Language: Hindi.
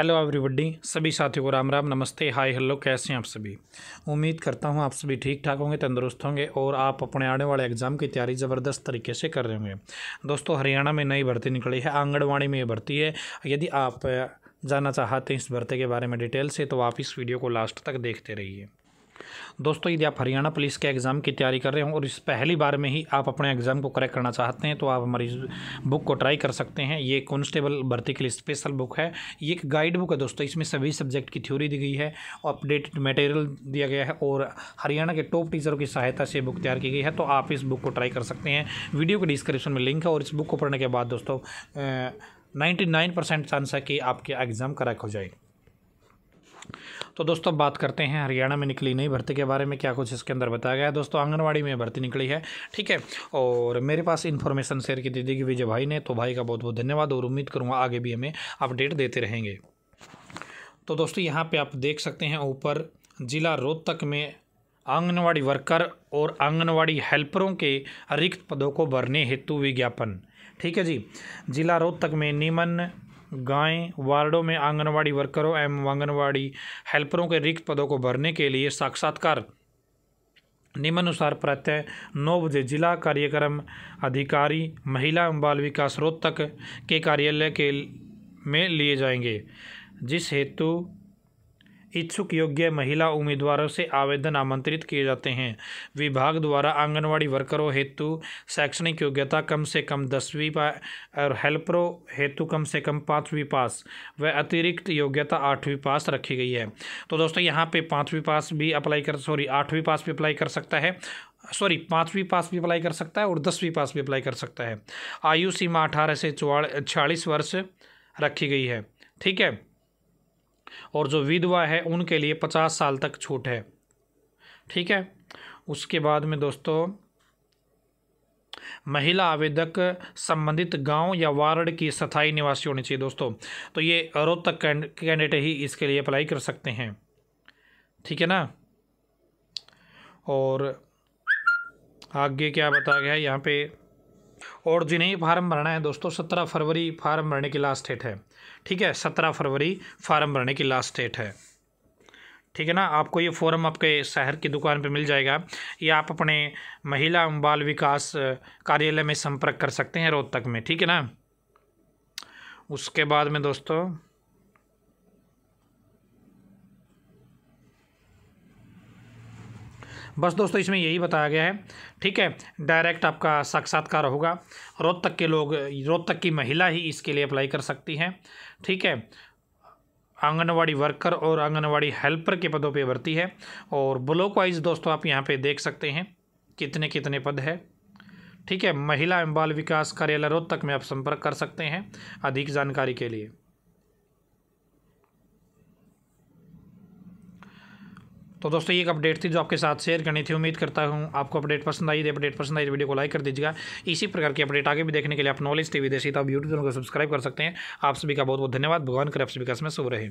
हेलो एवरीबडी सभी साथियों को राम राम नमस्ते हाय हेलो कैसे हैं आप सभी उम्मीद करता हूं आप सभी ठीक ठाक होंगे तंदुरुस्त होंगे और आप अपने आने वाले एग्ज़ाम की तैयारी ज़बरदस्त तरीके से कर रहे होंगे दोस्तों हरियाणा में नई भर्ती निकली है आंगनवाड़ी में ये भर्ती है यदि आप जानना चाहते हैं इस भर्ती के बारे में डिटेल से तो आप इस वीडियो को लास्ट तक देखते रहिए दोस्तों यदि आप हरियाणा पुलिस के एग्ज़ाम की तैयारी कर रहे हो और इस पहली बार में ही आप अपने एग्ज़ाम को क्रैक करना चाहते हैं तो आप हमारी बुक को ट्राई कर सकते हैं ये कॉन्स्टेबल भर्ती के लिए स्पेशल बुक है ये एक गाइड बुक है दोस्तों इसमें सभी सब्जेक्ट की थ्योरी दी गई है अपडेटेड मटेरियल दिया गया है और हरियाणा के टॉप टीचरों की सहायता से बुक तैयार की गई है तो आप इस बुक को ट्राई कर सकते हैं वीडियो के डिस्क्रिप्शन में लिंक है और इस बुक को पढ़ने के बाद दोस्तों नाइन्टी नाइन परसेंट चांस है कि आपके एग्ज़ाम क्रैक हो जाए तो दोस्तों बात करते हैं हरियाणा में निकली नई भर्ती के बारे में क्या कुछ इसके अंदर बताया गया है दोस्तों आंगनवाड़ी में भर्ती निकली है ठीक है और मेरे पास इन्फॉर्मेशन शेयर की दीदी कि विजय भाई ने तो भाई का बहुत बहुत धन्यवाद और उम्मीद करूँगा आगे भी हमें अपडेट देते रहेंगे तो दोस्तों यहाँ पर आप देख सकते हैं ऊपर जिला रोहतक में आंगनवाड़ी वर्कर और आंगनवाड़ी हेल्परों के रिक्त पदों को भरने हेतु विज्ञापन ठीक है जी जिला रोहतक में निमन गायें वार्डों में आंगनवाड़ी वर्करों एवं आंगनवाड़ी हेल्परों के रिक्त पदों को भरने के लिए साक्षात्कार निम्नानुसार प्रत्यय नौ बजे जिला कार्यक्रम अधिकारी महिला एवं बाल विकास रोहतक के कार्यालय के में लिए जाएंगे जिस हेतु इच्छुक योग्य महिला उम्मीदवारों से आवेदन आमंत्रित किए जाते हैं विभाग द्वारा आंगनवाड़ी वर्करों हेतु शैक्षणिक योग्यता कम से कम दसवीं और हेल्परों हेतु कम से कम पाँचवीं पास व अतिरिक्त योग्यता आठवीं पास रखी गई है तो दोस्तों यहाँ पे पाँचवीं पास भी अप्लाई कर सॉरी आठवीं पास भी अप्लाई कर सकता है सॉरी पाँचवीं पास भी अप्लाई कर सकता है और दसवीं पास भी अप्लाई कर सकता है आयु सीमा अठारह से छियालीस वर्ष रखी गई है ठीक है और जो विधवा है उनके लिए पचास साल तक छूट है ठीक है उसके बाद में दोस्तों महिला आवेदक संबंधित गांव या वार्ड की स्थायी निवासी होनी चाहिए दोस्तों तो ये रोहतक कैंडिडेट ही इसके लिए अप्लाई कर सकते हैं ठीक है ना और आगे क्या बताया गया है यहाँ पे और जिन्हें फार्म भरना है दोस्तों सत्रह फरवरी फार्म भरने की लास्ट डेट है ठीक है सत्रह फरवरी फार्म भरने की लास्ट डेट है ठीक है ना आपको ये फॉर्म आपके शहर की दुकान पे मिल जाएगा या आप अपने महिला एवं बाल विकास कार्यालय में संपर्क कर सकते हैं रोहतक में ठीक है ना उसके बाद में दोस्तों बस दोस्तों इसमें यही बताया गया है ठीक है डायरेक्ट आपका साक्षात्कार होगा रोहतक तक के लोग रोहतक तक की महिला ही इसके लिए अप्लाई कर सकती हैं ठीक है आंगनवाड़ी वर्कर और आंगनवाड़ी हेल्पर के पदों पे भर्ती है और ब्लॉक वाइज दोस्तों आप यहाँ पे देख सकते हैं कितने कितने पद है ठीक है महिला एवं बाल विकास कार्यालय रोहतक में आप संपर्क कर सकते हैं अधिक जानकारी के लिए तो दोस्तों ये एक अपडेट थी जो आपके साथ शेयर करनी थी उम्मीद करता हूँ आपको अपडेट पसंद आई थी अपडेट पसंद आई वीडियो तो को लाइक कर दीजिएगा इसी प्रकार की अपडेट आगे भी देखने के लिए आप नॉलेज टीवी देसी आप यूट्यूब चैनल को सब्सक्राइब कर सकते हैं आप सभी का बहुत बहुत धन्यवाद भगवान कर आप सभी का समय शुभ रहे